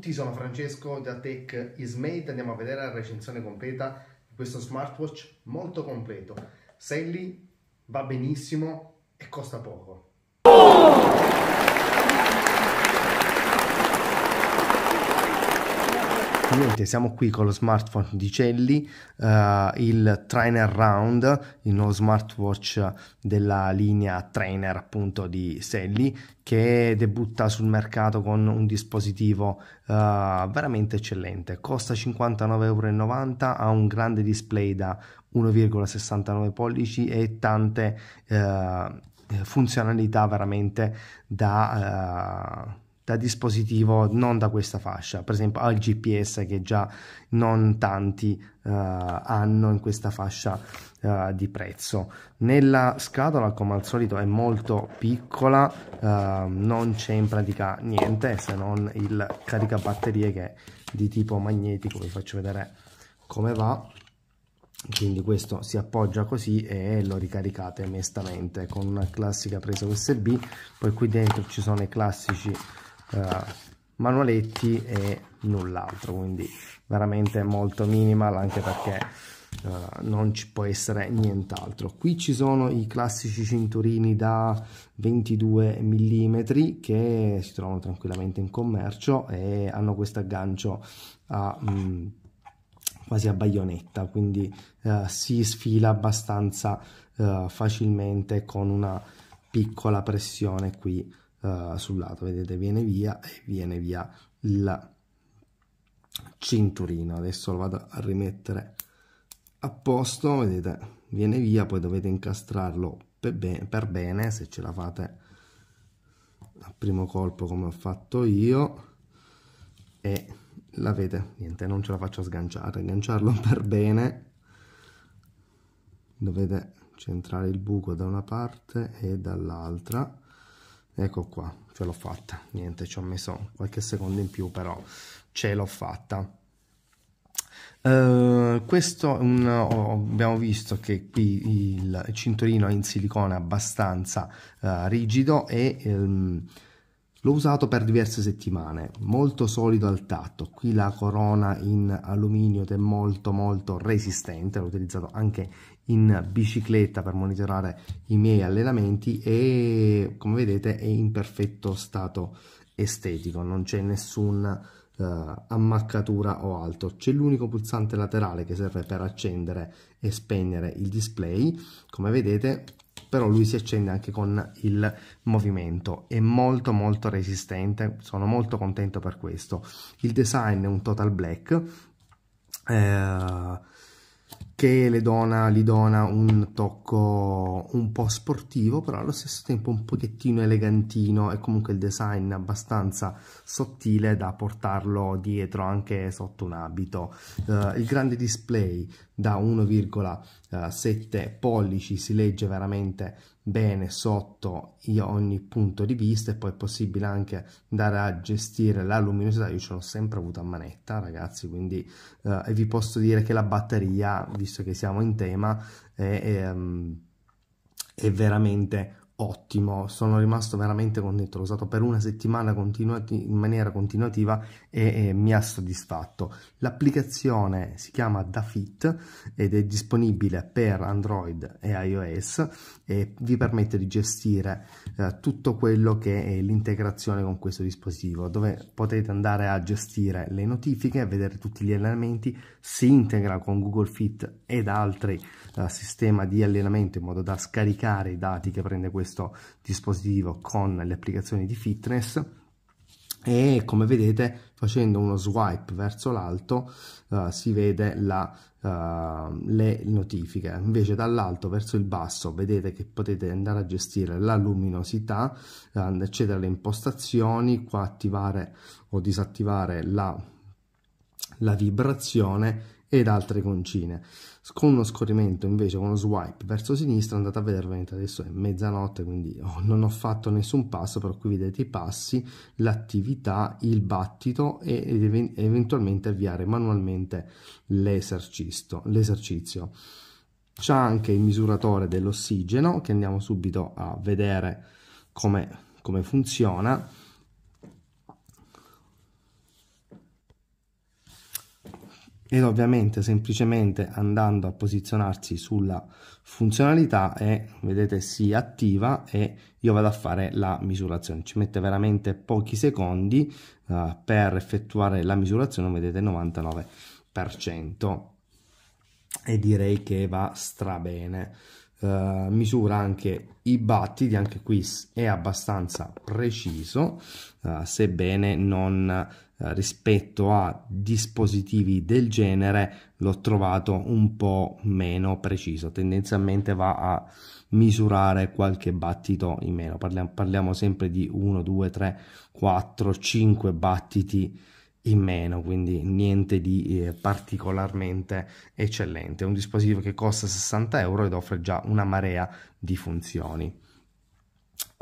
tutti, sono Francesco da Tech Is Made. Andiamo a vedere la recensione completa di questo smartwatch molto completo. Sally va benissimo e costa poco. Oh! Finalmente siamo qui con lo smartphone di Celli, uh, il Trainer Round, il nuovo smartwatch della linea Trainer appunto di Selly che debutta sul mercato con un dispositivo uh, veramente eccellente. Costa 59,90€, ha un grande display da 1,69 pollici e tante uh, funzionalità veramente da da dispositivo non da questa fascia, per esempio al GPS che già non tanti uh, hanno in questa fascia uh, di prezzo. Nella scatola come al solito è molto piccola, uh, non c'è in pratica niente se non il caricabatterie che è di tipo magnetico, vi faccio vedere come va quindi questo si appoggia così e lo ricaricate mestamente con una classica presa USB poi qui dentro ci sono i classici eh, manualetti e null'altro quindi veramente molto minimal anche perché Uh, non ci può essere nient'altro qui ci sono i classici cinturini da 22 mm che si trovano tranquillamente in commercio e hanno questo aggancio a, um, quasi a baionetta quindi uh, si sfila abbastanza uh, facilmente con una piccola pressione qui eh, sul lato, vedete viene via e viene via il cinturino. Adesso lo vado a rimettere a posto, vedete viene via, poi dovete incastrarlo per, be per bene se ce la fate al primo colpo come ho fatto io e l'avete, niente, non ce la faccio sganciare, agganciarlo per bene dovete centrare il buco da una parte e dall'altra ecco qua ce l'ho fatta niente ci ho messo qualche secondo in più però ce l'ho fatta Uh, questo un, abbiamo visto che qui il cinturino in silicone è abbastanza uh, rigido e um, l'ho usato per diverse settimane molto solido al tatto qui la corona in alluminio è molto molto resistente l'ho utilizzato anche in bicicletta per monitorare i miei allenamenti e come vedete è in perfetto stato estetico, non c'è nessuna eh, ammaccatura o altro. C'è l'unico pulsante laterale che serve per accendere e spegnere il display, come vedete però lui si accende anche con il movimento è molto molto resistente sono molto contento per questo il design è un total black eh, che le dona, gli dona un tocco un po' sportivo, però allo stesso tempo un pochettino elegantino e comunque il design abbastanza sottile da portarlo dietro anche sotto un abito. Uh, il grande display da 1,7 eh, pollici si legge veramente bene sotto ogni punto di vista e poi è possibile anche andare a gestire la luminosità io ce l'ho sempre avuto a manetta ragazzi quindi eh, vi posso dire che la batteria visto che siamo in tema è, è, ehm, è veramente ottimo, sono rimasto veramente contento, l'ho usato per una settimana in maniera continuativa e, e mi ha soddisfatto. L'applicazione si chiama DaFit ed è disponibile per Android e iOS e vi permette di gestire eh, tutto quello che è l'integrazione con questo dispositivo, dove potete andare a gestire le notifiche, vedere tutti gli elementi, si integra con Google Fit ed altri eh, sistema di allenamento in modo da scaricare i dati che prende questo dispositivo con le applicazioni di fitness e come vedete facendo uno swipe verso l'alto uh, si vede la, uh, le notifiche invece dall'alto verso il basso vedete che potete andare a gestire la luminosità uh, eccetera le impostazioni qua attivare o disattivare la, la vibrazione ed altre concine. Con uno scorrimento invece, con uno swipe verso sinistra, andate a vedere, veramente adesso è mezzanotte, quindi oh, non ho fatto nessun passo, però qui vedete i passi, l'attività, il battito e ed eventualmente avviare manualmente l'esercizio. C'è anche il misuratore dell'ossigeno che andiamo subito a vedere come, come funziona ed ovviamente semplicemente andando a posizionarsi sulla funzionalità e vedete si attiva e io vado a fare la misurazione ci mette veramente pochi secondi uh, per effettuare la misurazione vedete 99% per cento e direi che va stra bene eh, misura anche i battiti, anche qui è abbastanza preciso, eh, sebbene non eh, rispetto a dispositivi del genere l'ho trovato un po' meno preciso tendenzialmente va a misurare qualche battito in meno parliamo, parliamo sempre di 1 2 3 4 5 battiti in meno, quindi niente di eh, particolarmente eccellente. È un dispositivo che costa 60 euro ed offre già una marea di funzioni.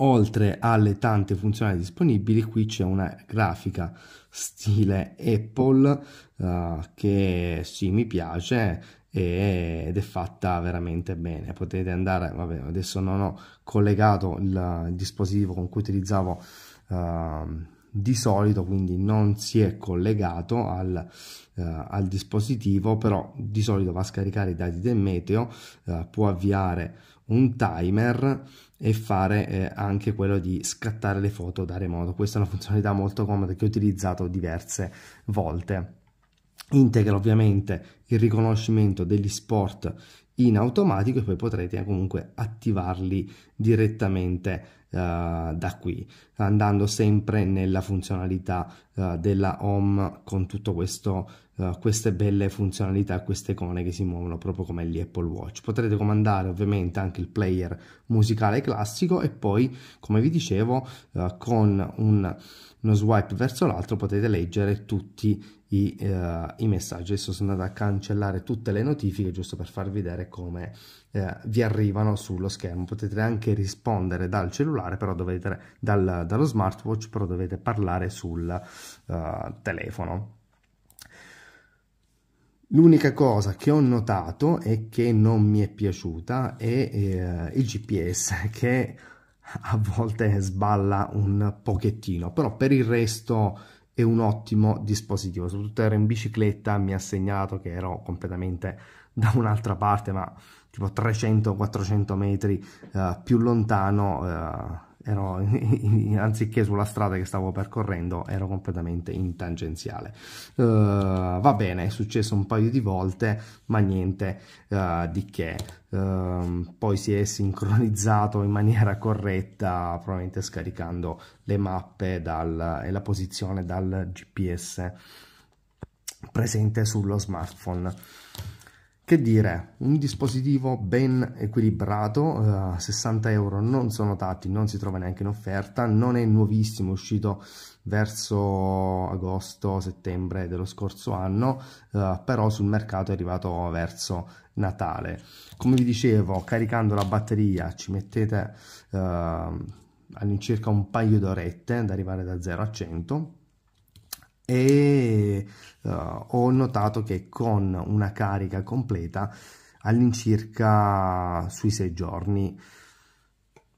Oltre alle tante funzioni disponibili, qui c'è una grafica stile Apple uh, che sì, mi piace ed è fatta veramente bene. Potete andare, vabbè, adesso non ho collegato il, il dispositivo con cui utilizzavo. Uh, di solito quindi non si è collegato al, eh, al dispositivo però di solito va a scaricare i dati del meteo eh, può avviare un timer e fare eh, anche quello di scattare le foto da remoto questa è una funzionalità molto comoda che ho utilizzato diverse volte integra ovviamente il riconoscimento degli sport in automatico e poi potrete comunque attivarli direttamente eh, da qui, andando sempre nella funzionalità eh, della home con tutto questo eh, queste belle funzionalità, queste icone che si muovono proprio come gli Apple Watch. Potrete comandare ovviamente anche il player musicale classico e poi, come vi dicevo, uh, con un, uno swipe verso l'altro potete leggere tutti i, uh, i, messaggi. Adesso sono andato a cancellare tutte le notifiche giusto per farvi vedere come eh, vi arrivano sullo schermo. Potete anche rispondere dal cellulare, però dovete, dal, dallo smartwatch, però dovete parlare sul uh, telefono. L'unica cosa che ho notato e che non mi è piaciuta è eh, il GPS che a volte sballa un pochettino, però per il resto è un ottimo dispositivo, soprattutto ero in bicicletta, mi ha segnato che ero completamente da un'altra parte, ma tipo 300-400 metri eh, più lontano. Eh, ero, anziché sulla strada che stavo percorrendo ero completamente in tangenziale uh, va bene è successo un paio di volte ma niente uh, di che uh, poi si è sincronizzato in maniera corretta probabilmente scaricando le mappe dal, e la posizione dal gps presente sullo smartphone che dire, un dispositivo ben equilibrato, eh, 60 euro non sono tanti, non si trova neanche in offerta, non è nuovissimo, è uscito verso agosto-settembre dello scorso anno, eh, però sul mercato è arrivato verso Natale. Come vi dicevo, caricando la batteria ci mettete eh, all'incirca un paio d'orette ad arrivare da 0 a 100, e uh, ho notato che con una carica completa all'incirca sui sei giorni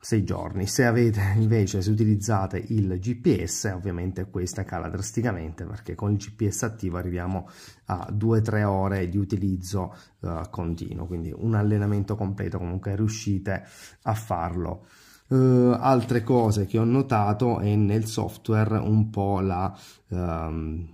6 giorni se avete invece se utilizzate il gps ovviamente questa cala drasticamente perché con il gps attivo arriviamo a 2-3 ore di utilizzo uh, continuo quindi un allenamento completo comunque riuscite a farlo Uh, altre cose che ho notato è nel software un po' la, um,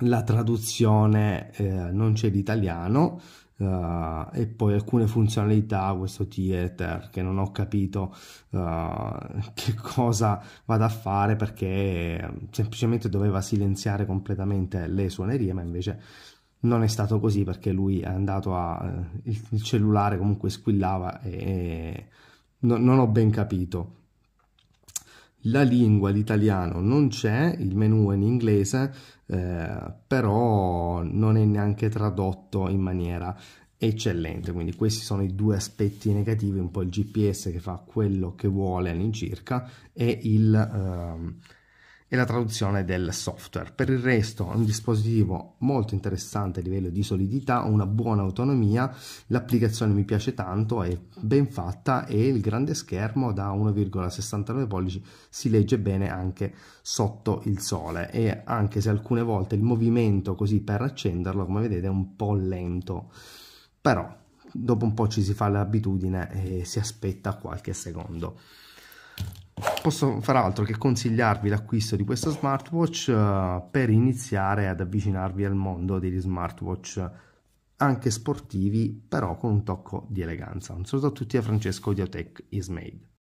la traduzione, eh, non c'è l'italiano. Uh, e poi alcune funzionalità questo theater che non ho capito uh, che cosa vada a fare perché ehm, semplicemente doveva silenziare completamente le suonerie ma invece non è stato così perché lui è andato a il, cellulare comunque squillava e, e no, non ho ben capito. La lingua, l'italiano non c'è, il menu è in inglese, eh, però non è neanche tradotto in maniera eccellente. Quindi questi sono i due aspetti negativi, un po' il GPS che fa quello che vuole all'incirca e il... Eh, e la traduzione del software. Per il resto è un dispositivo molto interessante a livello di solidità, una buona autonomia, l'applicazione mi piace tanto, è ben fatta e il grande schermo da 1,69 pollici si legge bene anche sotto il sole e anche se alcune volte il movimento così per accenderlo come vedete è un po' lento, però dopo un po' ci si fa l'abitudine e si aspetta qualche secondo posso far altro che consigliarvi l'acquisto di questo smartwatch uh, per iniziare ad avvicinarvi al mondo degli smartwatch anche sportivi, però con un tocco di eleganza. Un saluto a tutti da Francesco di Otech Is Made.